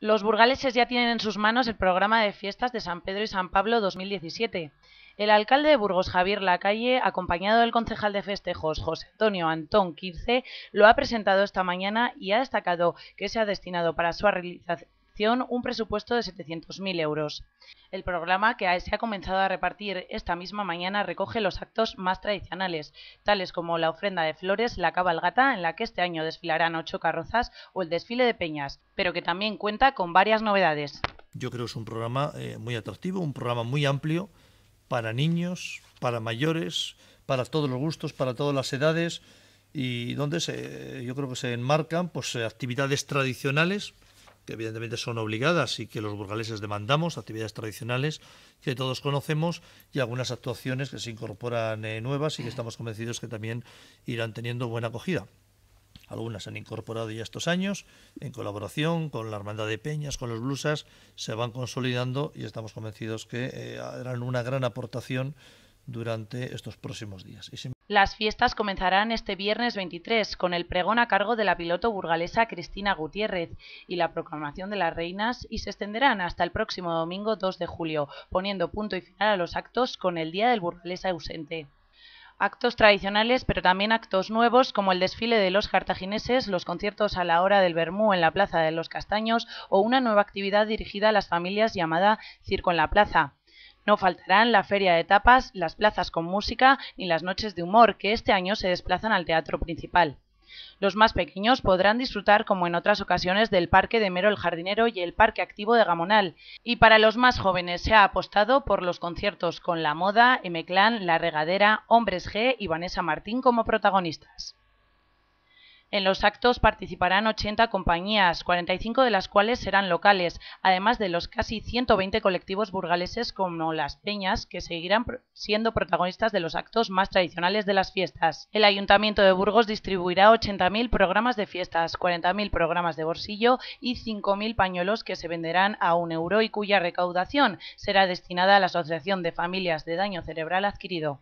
Los burgaleses ya tienen en sus manos el programa de fiestas de San Pedro y San Pablo 2017. El alcalde de Burgos, Javier Lacalle, acompañado del concejal de festejos, José Antonio Antón Quirce, lo ha presentado esta mañana y ha destacado que se ha destinado para su, realización un presupuesto de 700.000 euros. El programa que se ha comenzado a repartir esta misma mañana recoge los actos más tradicionales, tales como la ofrenda de flores, la cabalgata, en la que este año desfilarán ocho carrozas, o el desfile de peñas, pero que también cuenta con varias novedades. Yo creo que es un programa eh, muy atractivo, un programa muy amplio para niños, para mayores, para todos los gustos, para todas las edades y donde se, yo creo que se enmarcan pues, actividades tradicionales que evidentemente son obligadas y que los burgaleses demandamos, actividades tradicionales que todos conocemos y algunas actuaciones que se incorporan eh, nuevas y que estamos convencidos que también irán teniendo buena acogida. Algunas se han incorporado ya estos años en colaboración con la Hermandad de Peñas, con los Blusas, se van consolidando y estamos convencidos que eh, harán una gran aportación durante estos próximos días. Las fiestas comenzarán este viernes 23 con el pregón a cargo de la piloto burgalesa Cristina Gutiérrez y la proclamación de las reinas y se extenderán hasta el próximo domingo 2 de julio, poniendo punto y final a los actos con el Día del Burgalesa ausente. Actos tradicionales, pero también actos nuevos como el desfile de los cartagineses, los conciertos a la hora del Bermú en la Plaza de los Castaños o una nueva actividad dirigida a las familias llamada Circo en la Plaza. No faltarán la feria de tapas, las plazas con música ni las noches de humor que este año se desplazan al teatro principal. Los más pequeños podrán disfrutar, como en otras ocasiones, del Parque de Mero el Jardinero y el Parque Activo de Gamonal. Y para los más jóvenes se ha apostado por los conciertos con La Moda, M-Clan, La Regadera, Hombres G y Vanessa Martín como protagonistas. En los actos participarán 80 compañías, 45 de las cuales serán locales, además de los casi 120 colectivos burgaleses como las peñas, que seguirán siendo protagonistas de los actos más tradicionales de las fiestas. El Ayuntamiento de Burgos distribuirá 80.000 programas de fiestas, 40.000 programas de bolsillo y 5.000 pañuelos que se venderán a un euro y cuya recaudación será destinada a la Asociación de Familias de Daño Cerebral Adquirido.